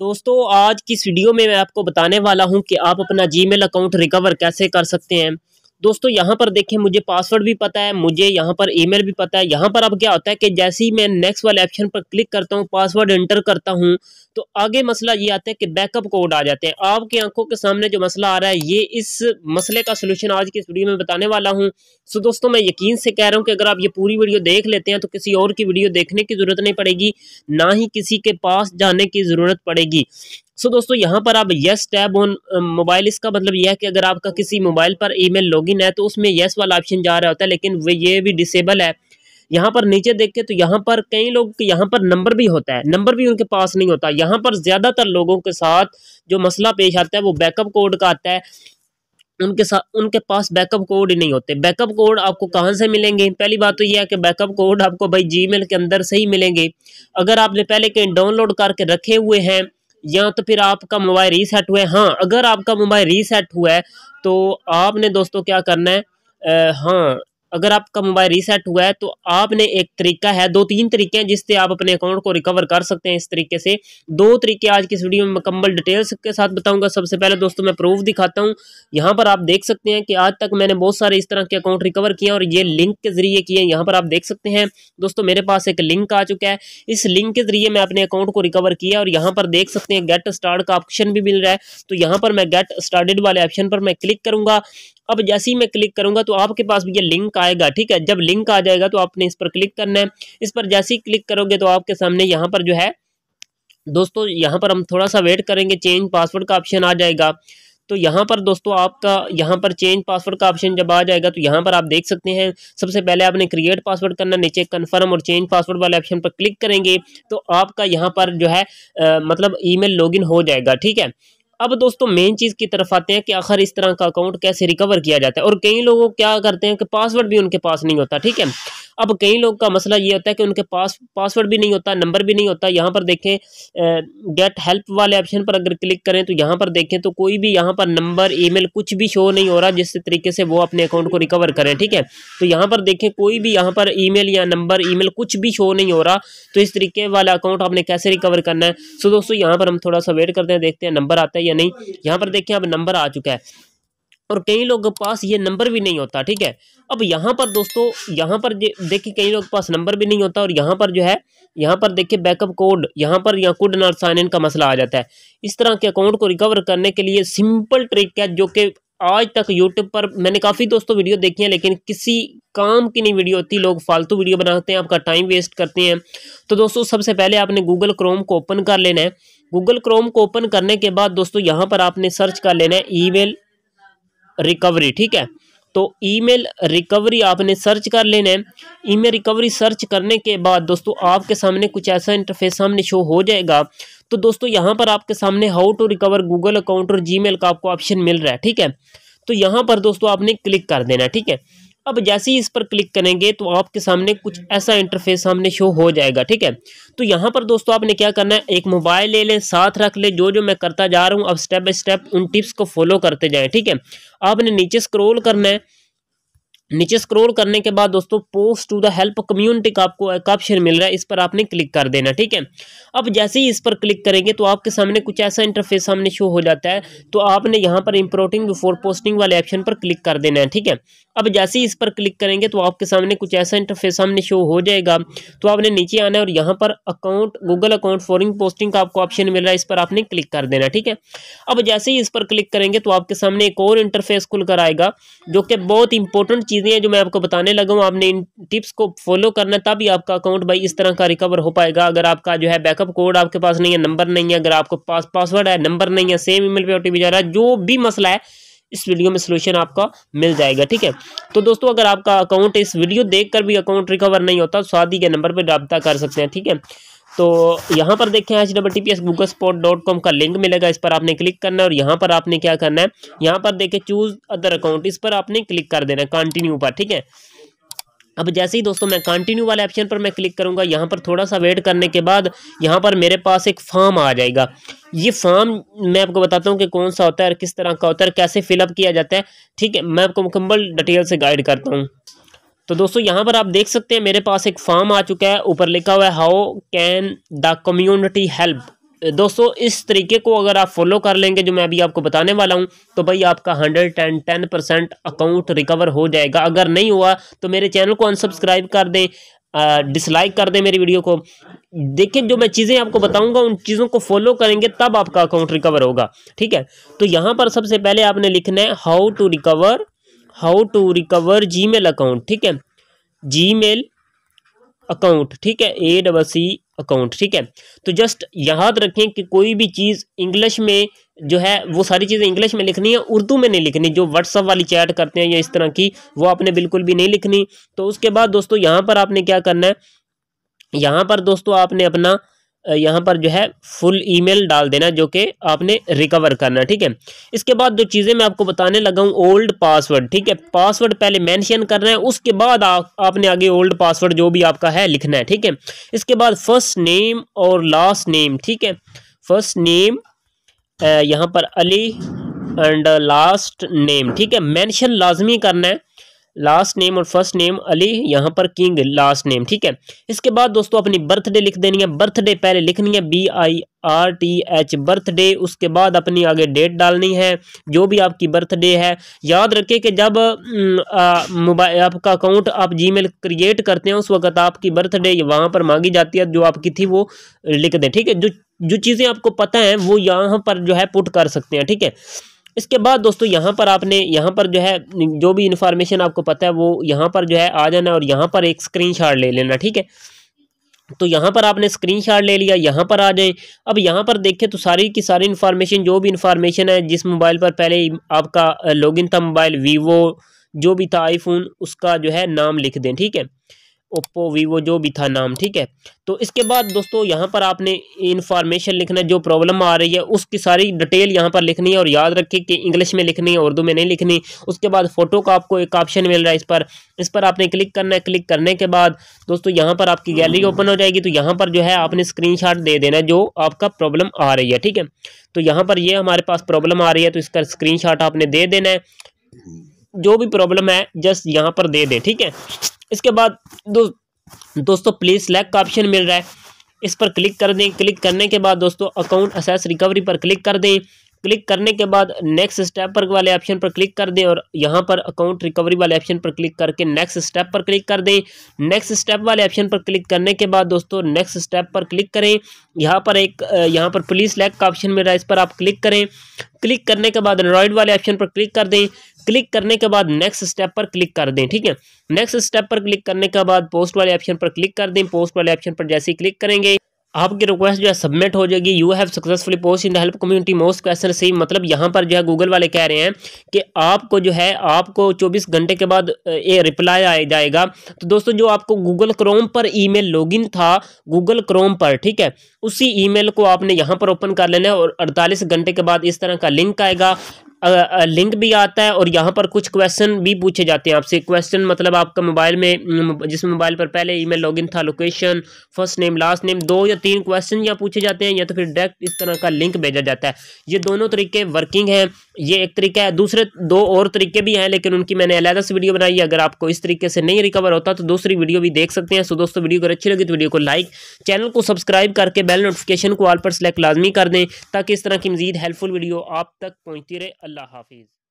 दोस्तों आज की इस वीडियो में मैं आपको बताने वाला हूं कि आप अपना जीमेल अकाउंट रिकवर कैसे कर सकते हैं दोस्तों यहाँ पर देखिए मुझे पासवर्ड भी पता है मुझे यहाँ पर ईमेल भी पता है यहाँ पर अब क्या होता है कि जैसे ही मैं नेक्स्ट वाले ऑप्शन पर क्लिक करता हूँ पासवर्ड एंटर करता हूँ तो आगे मसला ये आता है कि बैकअप कोड आ जाते हैं आपकी आंखों के सामने जो मसला आ रहा है ये इस मसले का सोल्यूशन आज की इस वीडियो में बताने वाला हूँ सो दोस्तों मैं यकीन से कह रहा हूँ कि अगर आप ये पूरी वीडियो देख लेते हैं तो किसी और की वीडियो देखने की ज़रूरत नहीं पड़ेगी ना ही किसी के पास जाने की ज़रूरत पड़ेगी सो दोस्तों यहाँ पर आप येस टैब ऑन मोबाइल इसका मतलब यह है कि अगर आपका किसी मोबाइल पर ईमेल लॉगिन है तो उसमें येस वाला ऑप्शन जा रहा होता है लेकिन वे ये भी डिसेबल है यहाँ पर नीचे देखें तो यहाँ पर कई लोग यहाँ पर नंबर भी होता है नंबर भी उनके पास नहीं होता यहाँ पर ज़्यादातर लोगों के साथ जो मसला पेश आता है वो बैकअप कोड का आता है उनके साथ उनके पास बैकअप कोड ही नहीं होते बैकअप कोड आपको कहाँ से मिलेंगे पहली बात तो यह है कि बैकअप कोड आपको भाई जीमेल के अंदर से ही मिलेंगे अगर आपने पहले कहीं डाउनलोड करके रखे हुए हैं या तो फिर आपका मोबाइल रीसेट हुआ है हाँ अगर आपका मोबाइल रीसेट हुआ है तो आपने दोस्तों क्या करना है आ, हाँ अगर आपका मोबाइल रीसेट हुआ है तो आपने एक तरीका है दो तीन तरीके हैं जिससे आप अपने अकाउंट को रिकवर कर सकते हैं इस तरीके से दो तरीके आज की इस वीडियो में मुकम्मल डिटेल्स के साथ बताऊंगा सबसे पहले दोस्तों मैं प्रूफ दिखाता हूँ यहाँ पर आप देख सकते हैं कि आज तक मैंने बहुत सारे इस तरह के अकाउंट रिकवर किए और ये लिंक के जरिए किए यहाँ पर आप देख सकते हैं दोस्तों मेरे पास एक लिंक आ चुका है इस लिंक के जरिए मैं अपने अकाउंट को रिकवर किया और यहाँ पर देख सकते हैं गेट स्टार्ट का ऑप्शन भी मिल रहा है तो यहाँ पर मैं गेट स्टार्टेड वाले ऑप्शन पर मैं क्लिक करूँगा अब जैसे ही मैं क्लिक करूंगा तो आपके पास भी ये लिंक आएगा ठीक है जब लिंक आ जाएगा तो आपने इस पर क्लिक करना है इस पर जैसे ही क्लिक करोगे तो आपके सामने यहाँ पर जो है दोस्तों यहाँ पर हम थोड़ा सा वेट करेंगे चेंज पासवर्ड का ऑप्शन आ जाएगा तो यहाँ पर दोस्तों आपका यहाँ पर चेंज पासवर्ड का ऑप्शन जब आ जाएगा तो यहाँ पर आप देख सकते हैं सबसे पहले आपने क्रिएट पासवर्ड करना नीचे कन्फर्म और चेंज पासवर्ड वाले ऑप्शन पर क्लिक करेंगे तो आपका यहाँ पर जो है आ, मतलब ईमेल लॉगिन हो जाएगा ठीक है अब दोस्तों मेन चीज़ की तरफ आते हैं कि आखिर इस तरह का अकाउंट कैसे रिकवर किया जाता है और कई लोगों क्या करते हैं कि पासवर्ड भी उनके पास नहीं होता ठीक है अब कई लोग का मसला ये होता है कि उनके पास पासवर्ड भी नहीं होता नंबर भी नहीं होता यहाँ पर देखें गेट हेल्प वाले ऑप्शन पर अगर क्लिक करें तो यहाँ पर देखें तो कोई भी यहाँ पर नंबर ईमेल कुछ भी शो नहीं हो रहा जिस तरीके से वो अपने अकाउंट को रिकवर करें ठीक है तो यहाँ पर देखें कोई भी यहाँ पर ई या नंबर ई कुछ भी शो नहीं हो रहा तो इस तरीके वाला अकाउंट आपने कैसे रिकवर करना है सो दोस्तों यहाँ पर हम थोड़ा सा वेट करते हैं देखते हैं नंबर आता है या नहीं यहाँ पर देखें अब नंबर आ चुका है और कई लोग के पास ये नंबर भी नहीं होता ठीक है अब यहाँ पर दोस्तों यहाँ पर देखिए कई लोग के पास नंबर भी नहीं होता और यहाँ पर जो है यहाँ पर देखिए बैकअप कोड यहाँ पर यहाँ कुड नॉट साइन इन का मसला आ जाता है इस तरह के अकाउंट को रिकवर करने के लिए सिंपल ट्रिक है जो कि आज तक यूट्यूब पर मैंने काफ़ी दोस्तों वीडियो देखी है लेकिन किसी काम की नहीं वीडियो होती लोग फालतू वीडियो बनाते हैं आपका टाइम वेस्ट करते हैं तो दोस्तों सबसे पहले आपने गूगल क्रोम को ओपन कर लेना है गूगल क्रोम को ओपन करने के बाद दोस्तों यहाँ पर आपने सर्च कर लेना है ई रिकवरी ठीक है तो ईमेल रिकवरी आपने सर्च कर लेना है ईमेल रिकवरी सर्च करने के बाद दोस्तों आपके सामने कुछ ऐसा इंटरफेस सामने शो हो जाएगा तो दोस्तों यहाँ पर आपके सामने how to recover Google account और जीमेल का आपको ऑप्शन मिल रहा है ठीक है तो यहाँ पर दोस्तों आपने क्लिक कर देना ठीक है अब जैसे ही इस पर क्लिक करेंगे तो आपके सामने कुछ ऐसा इंटरफेस सामने शो हो जाएगा ठीक है तो यहाँ पर दोस्तों आपने क्या करना है एक मोबाइल ले लें साथ रख लें जो जो मैं करता जा रहा हूँ अब स्टेप बाई स्टेप उन टिप्स को फॉलो करते जाएँ ठीक है आपने नीचे स्क्रोल करना है नीचे स्क्रॉल करने के बाद दोस्तों post to the help community का आपको एक ऑप्शन मिल रहा है इस पर आपने क्लिक कर देना ठीक है अब जैसे ही इस पर क्लिक करेंगे तो आपके सामने कुछ ऐसा इंटरफेस सामने शो हो जाता है तो आपने यहाँ पर इंपोर्टिंग बिफोर पोस्टिंग वाले ऑप्शन पर क्लिक कर देना है ठीक है अब जैसे ही इस पर क्लिक करेंगे तो आपके सामने कुछ ऐसा इंटरफेस सामने शो हो जाएगा तो आपने नीचे आना है और यहाँ पर अकाउंट गूगल अकाउंट फॉरिंग पोस्टिंग का आपको ऑप्शन मिल रहा है इस पर आपने क्लिक कर देना ठीक है अब जैसे ही इस पर क्लिक करेंगे तो आपके सामने एक और इंटरफेस खुलकर आएगा जो कि बहुत इंपॉर्टेंट चीज़ें हैं जो मैं आपको बताने लगा हूँ आपने इन टिप्स को फॉलो करना तभी आपका अकाउंट भाई इस तरह का रिकवर हो पाएगा अगर आपका जो है बैकअप कोड आपके पास नहीं है नंबर नहीं है अगर आपको पास पासवर्ड है नंबर नहीं है सेम ईमेल पे ओटीपी जा रहा है जो भी मसला है इस वीडियो में सोल्यूशन आपका मिल जाएगा ठीक है तो दोस्तों अगर आपका अकाउंट इस वीडियो देख भी अकाउंट रिकवर नहीं होता तो शादी के नंबर पर रबता कर सकते हैं ठीक है तो यहाँ पर देखें H double T P S Google spot dot com का लिंक मिलेगा इस पर आपने क्लिक करना है और यहाँ पर आपने क्या करना है यहाँ पर देखें चूज अदर अकाउंट इस पर आपने क्लिक कर देना है कंटिन्यू पर ठीक है अब जैसे ही दोस्तों मैं कंटिन्यू वाले ऑप्शन पर मैं क्लिक करूंगा यहाँ पर थोड़ा सा वेट करने के बाद यहाँ पर मेरे पास एक फॉर्म आ जाएगा ये फॉर्म मैं आपको बताता हूँ कि कौन सा होता है और किस तरह का होता है कैसे फिलअप किया जाता है ठीक है मैं आपको मुकम्मल डिटेल से गाइड करता हूँ तो दोस्तों यहाँ पर आप देख सकते हैं मेरे पास एक फॉर्म आ चुका है ऊपर लिखा हुआ है how can the community help दोस्तों इस तरीके को अगर आप फॉलो कर लेंगे जो मैं अभी आपको बताने वाला हूं तो भाई आपका hundred ten ten percent account recover हो जाएगा अगर नहीं हुआ तो मेरे चैनल को अनसब्सक्राइब कर दें डिसलाइक कर दें मेरी वीडियो को देखिए जो मैं चीज़ें आपको बताऊंगा उन चीज़ों को फॉलो करेंगे तब आपका अकाउंट रिकवर होगा ठीक है तो यहाँ पर सबसे पहले आपने लिखना है how to recover how to recover Gmail account ठीक है जी मेल अकाउंट ठीक है ए डबल सी अकाउंट ठीक है तो जस्ट याद रखें कि कोई भी चीज़ इंग्लिश में जो है वो सारी चीज़ें इंग्लिश में लिखनी है उर्दू में नहीं लिखनी जो व्हाट्सअप वाली चैट करते हैं या इस तरह की वो आपने बिल्कुल भी नहीं लिखनी तो उसके बाद दोस्तों यहाँ पर आपने क्या करना है यहाँ पर दोस्तों आपने अपना यहाँ पर जो है फुल ईमेल डाल देना जो कि आपने रिकवर करना ठीक है इसके बाद जो चीज़ें मैं आपको बताने लगा हूँ ओल्ड पासवर्ड ठीक है पासवर्ड पहले मेंशन करना है उसके बाद आ, आपने आगे ओल्ड पासवर्ड जो भी आपका है लिखना है ठीक है इसके बाद फर्स्ट नेम और लास्ट नेम ठीक है फर्स्ट नेम यहाँ पर अली एंड लास्ट नेम ठीक है मैंशन लाजमी करना है लास्ट नेम और फर्स्ट नेम अली यहाँ पर किंग लास्ट नेम ठीक है इसके बाद दोस्तों अपनी बर्थडे लिख देनी है बर्थडे पहले लिखनी है B I R T H birthday उसके बाद अपनी आगे डेट डालनी है जो भी आपकी बर्थडे है याद रखें कि जब मोबाइल आपका अकाउंट आप जीमेल क्रिएट करते हैं उस वक्त आपकी बर्थडे वहाँ पर मांगी जाती है जो आपकी थी वो लिख दें ठीक है जो जो चीज़ें आपको पता है वो यहाँ पर जो है पुट कर सकते हैं ठीक है इसके बाद दोस्तों यहाँ पर आपने यहाँ पर जो है जो भी इन्फॉर्मेशन आपको पता है वो यहाँ पर जो है आ जाना और यहाँ पर एक स्क्रीन ले लेना ठीक है तो यहाँ पर आपने स्क्रीनशॉट ले लिया यहाँ पर आ जाए अब यहाँ पर देखें तो सारी की सारी इन्फॉर्मेशन जो भी इन्फॉर्मेशन है जिस मोबाइल पर पहले आपका लॉगिन था मोबाइल वीवो जो भी था आईफोन उसका जो है नाम लिख दें ठीक है ओप्पो वीवो जो भी था नाम ठीक है तो इसके बाद दोस्तों यहाँ पर आपने इन्फॉर्मेशन लिखना है जो प्रॉब्लम आ रही है उसकी सारी डिटेल यहाँ पर लिखनी है और याद रखें कि इंग्लिश में लिखनी है उर्दू में नहीं लिखनी उसके बाद फ़ोटो का आपको एक ऑप्शन मिल रहा है इस पर इस पर आपने क्लिक करना है क्लिक करने के बाद दोस्तों यहाँ पर आपकी गैलरी ओपन hmm. हो जाएगी तो यहाँ पर जो है आपने स्क्रीन दे देना जो आपका प्रॉब्लम आ रही है ठीक है तो यहाँ पर ये हमारे पास प्रॉब्लम आ रही है तो इसका स्क्रीन आपने दे देना है hmm. जो भी प्रॉब्लम है जस्ट यहाँ पर दे दें ठीक है इसके बाद दो, दोस्तों प्लीज़ सेलेक्ट का ऑप्शन मिल रहा है इस पर क्लिक कर दें क्लिक करने के बाद दोस्तों अकाउंट असेस रिकवरी पर क्लिक कर दें क्लिक करने के बाद नेक्स्ट स्टेप पर वाले ऑप्शन पर क्लिक कर दें और यहाँ पर अकाउंट रिकवरी वाले ऑप्शन पर क्लिक करके नेक्स्ट स्टेप पर क्लिक कर दें नेक्स्ट स्टेप वाले ऑप्शन पर क्लिक करने के बाद दोस्तों नेक्स्ट स्टेप पर क्लिक करें यहाँ पर एक यहाँ पर पुलिस लैक का ऑप्शन है इस पर आप क्लिक करें क्लिक करने के बाद एंड्रॉयड वाले ऑप्शन पर क्लिक कर दें क्लिक करने के बाद नेक्स्ट स्टेप पर क्लिक कर दें ठीक है नेक्स्ट स्टेप पर क्लिक करने के बाद पोस्ट वाले ऑप्शन पर क्लिक कर दें पोस्ट वाले ऑप्शन पर जैसे ही क्लिक करेंगे आपकी रिक्वेस्ट जो है सबमिट हो जाएगी you have successfully post in the help community most question सही मतलब यहाँ पर जो है गूगल वाले कह रहे हैं कि आपको जो है आपको चौबीस घंटे के बाद ये रिप्लाई आ जाएगा तो दोस्तों जो आपको गूगल क्रोम पर ईमेल लॉगिन था गूगल क्रोम पर ठीक है उसी ईमेल को आपने यहाँ पर ओपन कर लेना है और अड़तालीस घंटे के बाद इस तरह का लिंक आएगा लिंक भी आता है और यहाँ पर कुछ क्वेश्चन भी पूछे जाते हैं आपसे क्वेश्चन मतलब आपका मोबाइल में जिस मोबाइल पर पहले ईमेल लॉगिन था location first name last name दो या तीन क्वेश्चन या पूछे जाते हैं या तो फिर डायरेक्ट इस तरह का लिंक भेजा जाता है ये दोनों तरीके वर्किंग हैं ये एक तरीका है दूसरे दो और तरीके भी हैं लेकिन उनकी मैंने अलहदा से वीडियो बनाई है अगर आपको इस तरीके से नहीं रिकवर होता तो दूसरी वीडियो भी देख सकते हैं सो दोस्तों वीडियो अगर अच्छी लगी तो वीडियो को लाइक चैनल को सब्सक्राइब करके बेल नोटिफिकेशन को ऑल पर सेलेक्ट लाजमी कर दें ताकि इस तरह की मजीद हेल्पफुल वीडियो आप तक पहुँचती रहे अल्लाह हाफिज़